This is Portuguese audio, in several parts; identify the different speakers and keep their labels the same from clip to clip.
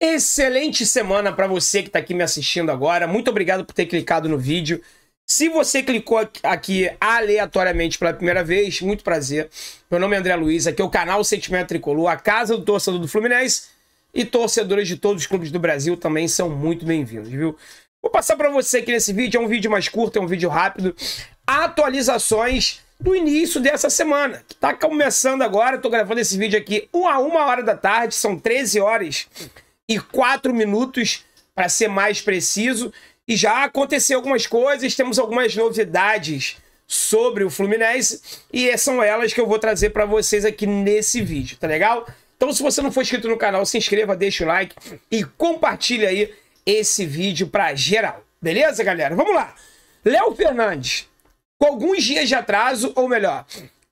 Speaker 1: Excelente semana para você que está aqui me assistindo agora. Muito obrigado por ter clicado no vídeo. Se você clicou aqui aleatoriamente pela primeira vez, muito prazer. Meu nome é André Luiz, aqui é o canal Sentimento Tricolor, a casa do torcedor do Fluminense e torcedores de todos os clubes do Brasil também são muito bem-vindos, viu? Vou passar para você aqui nesse vídeo, é um vídeo mais curto, é um vídeo rápido. Atualizações do início dessa semana, que está começando agora. Estou gravando esse vídeo aqui uma, uma hora da tarde, são 13 horas e 4 minutos, para ser mais preciso. E já aconteceu algumas coisas, temos algumas novidades sobre o Fluminense e são elas que eu vou trazer para vocês aqui nesse vídeo, tá legal? Então, se você não for inscrito no canal, se inscreva, deixa o like e compartilha aí esse vídeo para geral. Beleza, galera? Vamos lá. Léo Fernandes, com alguns dias de atraso, ou melhor,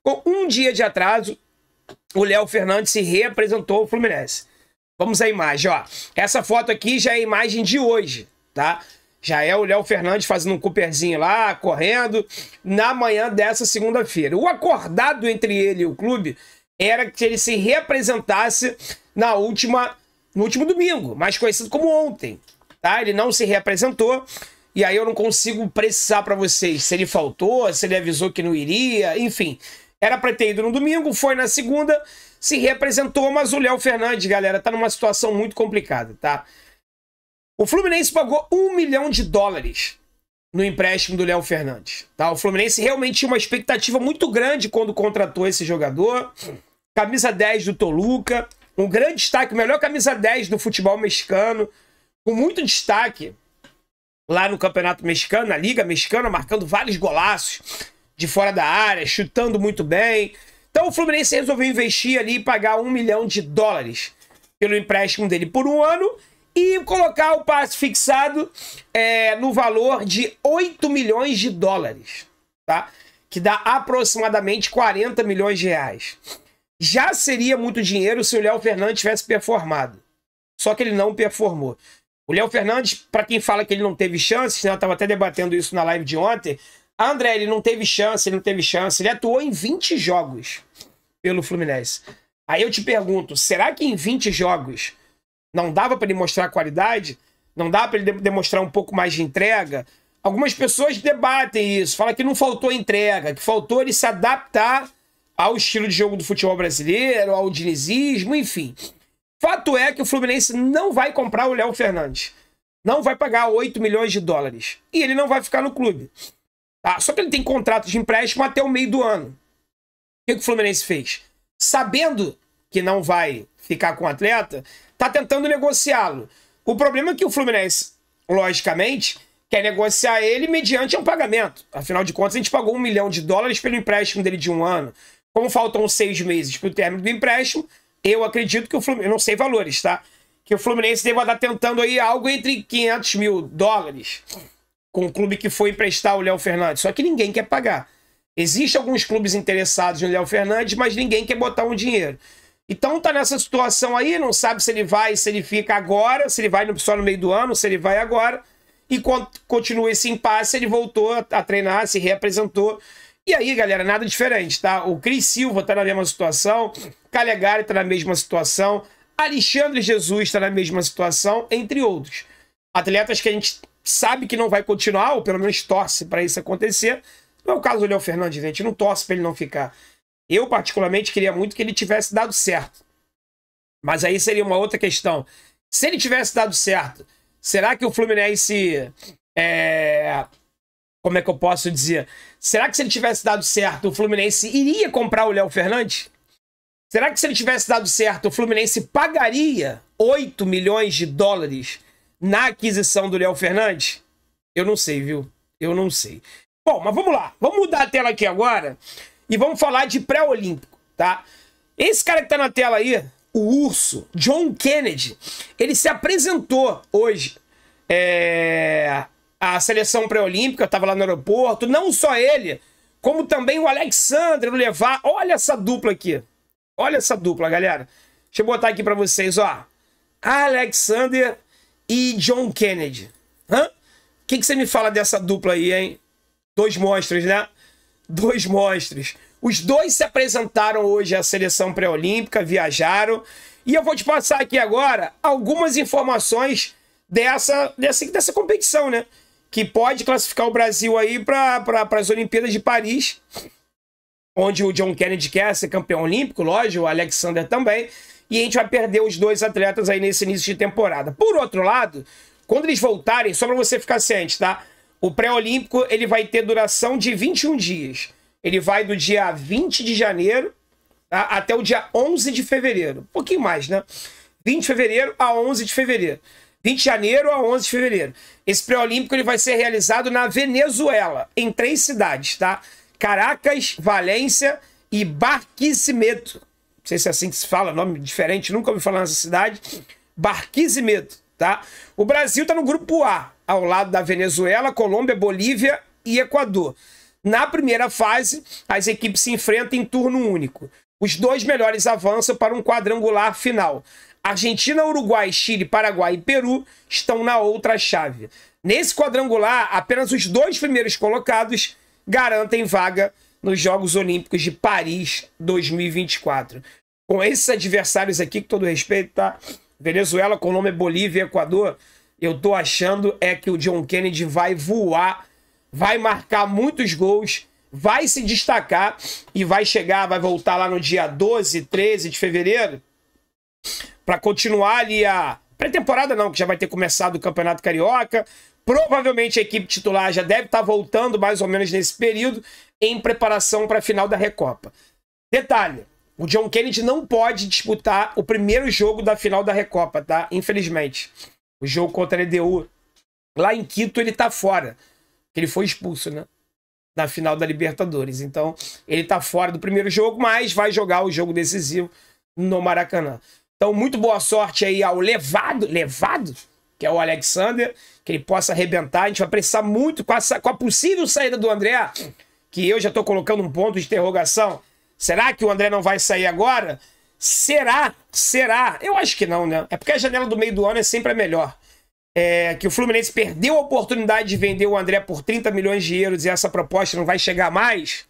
Speaker 1: com um dia de atraso, o Léo Fernandes se reapresentou ao Fluminense. Vamos à imagem, ó. Essa foto aqui já é a imagem de hoje, tá? Já é o Léo Fernandes fazendo um cooperzinho lá, correndo, na manhã dessa segunda-feira. O acordado entre ele e o clube era que ele se reapresentasse na última, no último domingo, mais conhecido como ontem. Tá? Ele não se reapresentou, e aí eu não consigo precisar para vocês se ele faltou, se ele avisou que não iria, enfim. Era pra ter ido no domingo, foi na segunda, se representou mas o Léo Fernandes, galera, tá numa situação muito complicada, tá? O Fluminense pagou um milhão de dólares no empréstimo do Léo Fernandes, tá? O Fluminense realmente tinha uma expectativa muito grande quando contratou esse jogador. Camisa 10 do Toluca, um grande destaque, melhor camisa 10 do futebol mexicano, com muito destaque lá no Campeonato Mexicano, na Liga Mexicana, marcando vários golaços de fora da área, chutando muito bem. Então o Fluminense resolveu investir ali e pagar um milhão de dólares pelo empréstimo dele por um ano e colocar o passe fixado é, no valor de 8 milhões de dólares, tá? Que dá aproximadamente 40 milhões de reais. Já seria muito dinheiro se o Léo Fernandes tivesse performado. Só que ele não performou. O Léo Fernandes, para quem fala que ele não teve chances, né? Eu estava até debatendo isso na live de ontem. André, ele não teve chance, ele não teve chance. Ele atuou em 20 jogos pelo Fluminense. Aí eu te pergunto, será que em 20 jogos não dava para ele mostrar qualidade? Não dava para ele demonstrar um pouco mais de entrega? Algumas pessoas debatem isso, falam que não faltou entrega, que faltou ele se adaptar ao estilo de jogo do futebol brasileiro, ao dinizismo, enfim. Fato é que o Fluminense não vai comprar o Léo Fernandes. Não vai pagar 8 milhões de dólares. E ele não vai ficar no clube. Tá? Só que ele tem contrato de empréstimo até o meio do ano. O que o Fluminense fez? Sabendo que não vai ficar com o atleta, tá tentando negociá-lo. O problema é que o Fluminense, logicamente, quer negociar ele mediante um pagamento. Afinal de contas, a gente pagou um milhão de dólares pelo empréstimo dele de um ano. Como faltam seis meses para o término do empréstimo, eu acredito que o Fluminense. Eu não sei valores, tá? Que o Fluminense deva estar tentando aí algo entre 500 mil dólares com o clube que foi emprestar o Léo Fernandes. Só que ninguém quer pagar. Existem alguns clubes interessados no Léo Fernandes, mas ninguém quer botar um dinheiro. Então tá nessa situação aí, não sabe se ele vai, se ele fica agora, se ele vai só no meio do ano, se ele vai agora. E quando continua esse impasse, ele voltou a treinar, se reapresentou. E aí, galera, nada diferente, tá? O Cris Silva tá na mesma situação, Calegari tá na mesma situação, Alexandre Jesus tá na mesma situação, entre outros. Atletas que a gente sabe que não vai continuar, ou pelo menos torce para isso acontecer. Não é o caso do Léo Fernandes, gente. Não torce para ele não ficar. Eu, particularmente, queria muito que ele tivesse dado certo. Mas aí seria uma outra questão. Se ele tivesse dado certo, será que o Fluminense. É... Como é que eu posso dizer? Será que se ele tivesse dado certo, o Fluminense iria comprar o Léo Fernandes? Será que se ele tivesse dado certo, o Fluminense pagaria 8 milhões de dólares na aquisição do Léo Fernandes? Eu não sei, viu? Eu não sei. Bom, mas vamos lá. Vamos mudar a tela aqui agora e vamos falar de pré-olímpico, tá? Esse cara que tá na tela aí, o urso, John Kennedy, ele se apresentou hoje é, à seleção pré-olímpica, tava lá no aeroporto. Não só ele, como também o Alexandre Levar. Olha essa dupla aqui. Olha essa dupla, galera. Deixa eu botar aqui para vocês, ó. Alexander e John Kennedy. Hã? O que, que você me fala dessa dupla aí, hein? Dois monstros, né? Dois monstros. Os dois se apresentaram hoje à seleção pré-olímpica, viajaram. E eu vou te passar aqui agora algumas informações dessa, dessa, dessa competição, né? Que pode classificar o Brasil aí para pra, as Olimpíadas de Paris, onde o John Kennedy quer ser campeão olímpico, lógico, o Alexander também e a gente vai perder os dois atletas aí nesse início de temporada. Por outro lado, quando eles voltarem, só para você ficar ciente, tá? O pré-olímpico ele vai ter duração de 21 dias. Ele vai do dia 20 de janeiro tá? até o dia 11 de fevereiro. Um pouquinho mais, né? 20 de fevereiro a 11 de fevereiro. 20 de janeiro a 11 de fevereiro. Esse pré-olímpico ele vai ser realizado na Venezuela, em três cidades, tá? Caracas, Valência e Barquisimeto não sei se é assim que se fala, nome diferente, nunca ouvi falar nessa cidade, Barquisimeto, tá? O Brasil está no grupo A, ao lado da Venezuela, Colômbia, Bolívia e Equador. Na primeira fase, as equipes se enfrentam em turno único. Os dois melhores avançam para um quadrangular final. Argentina, Uruguai, Chile, Paraguai e Peru estão na outra chave. Nesse quadrangular, apenas os dois primeiros colocados garantem vaga nos Jogos Olímpicos de Paris 2024. Com esses adversários aqui, com todo respeito, tá? Venezuela, Colômbia, é Bolívia, Equador, eu tô achando é que o John Kennedy vai voar, vai marcar muitos gols, vai se destacar e vai chegar, vai voltar lá no dia 12, 13 de fevereiro para continuar ali a pré-temporada não, que já vai ter começado o Campeonato Carioca, Provavelmente a equipe titular já deve estar tá voltando mais ou menos nesse período em preparação para a final da Recopa. Detalhe, o John Kennedy não pode disputar o primeiro jogo da final da Recopa, tá? Infelizmente. O jogo contra a Edu lá em Quito ele tá fora. Ele foi expulso, né? Na final da Libertadores. Então, ele tá fora do primeiro jogo, mas vai jogar o jogo decisivo no Maracanã. Então, muito boa sorte aí ao Levado. Levado? que é o Alexander, que ele possa arrebentar. A gente vai precisar muito com a, com a possível saída do André, que eu já estou colocando um ponto de interrogação. Será que o André não vai sair agora? Será? Será? Eu acho que não, né? É porque a janela do meio do ano é sempre a melhor. É, que o Fluminense perdeu a oportunidade de vender o André por 30 milhões de euros e essa proposta não vai chegar mais.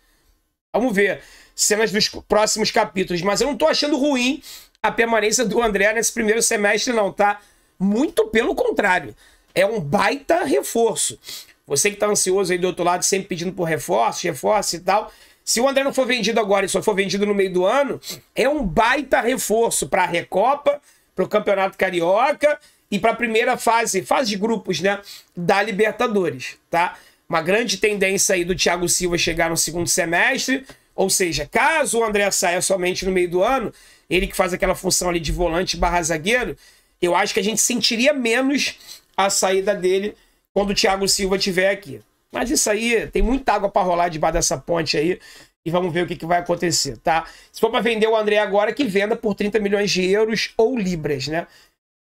Speaker 1: Vamos ver cenas dos próximos capítulos. Mas eu não estou achando ruim a permanência do André nesse primeiro semestre, não, tá? Muito pelo contrário. É um baita reforço. Você que está ansioso aí do outro lado, sempre pedindo por reforço, reforço e tal. Se o André não for vendido agora e só for vendido no meio do ano, é um baita reforço para a Recopa, para o Campeonato Carioca e para a primeira fase, fase de grupos, né, da Libertadores, tá? Uma grande tendência aí do Thiago Silva chegar no segundo semestre, ou seja, caso o André saia somente no meio do ano, ele que faz aquela função ali de volante barra zagueiro, eu acho que a gente sentiria menos a saída dele quando o Thiago Silva estiver aqui. Mas isso aí, tem muita água para rolar debaixo dessa ponte aí. E vamos ver o que, que vai acontecer, tá? Se for para vender o André agora, que venda por 30 milhões de euros ou libras, né?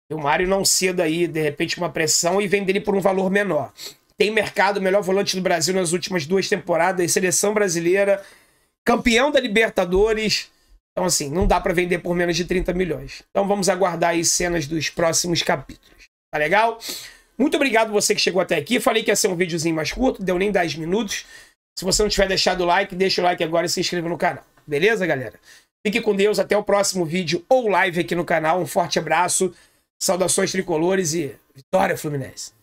Speaker 1: E o Mário não ceda aí, de repente, uma pressão e vende ele por um valor menor. Tem mercado, melhor volante do Brasil nas últimas duas temporadas, seleção brasileira, campeão da Libertadores então, assim, não dá para vender por menos de 30 milhões. Então, vamos aguardar aí cenas dos próximos capítulos. Tá legal? Muito obrigado você que chegou até aqui. Falei que ia ser um videozinho mais curto, deu nem 10 minutos. Se você não tiver deixado o like, deixa o like agora e se inscreva no canal. Beleza, galera? Fique com Deus, até o próximo vídeo ou live aqui no canal. Um forte abraço, saudações tricolores e vitória Fluminense!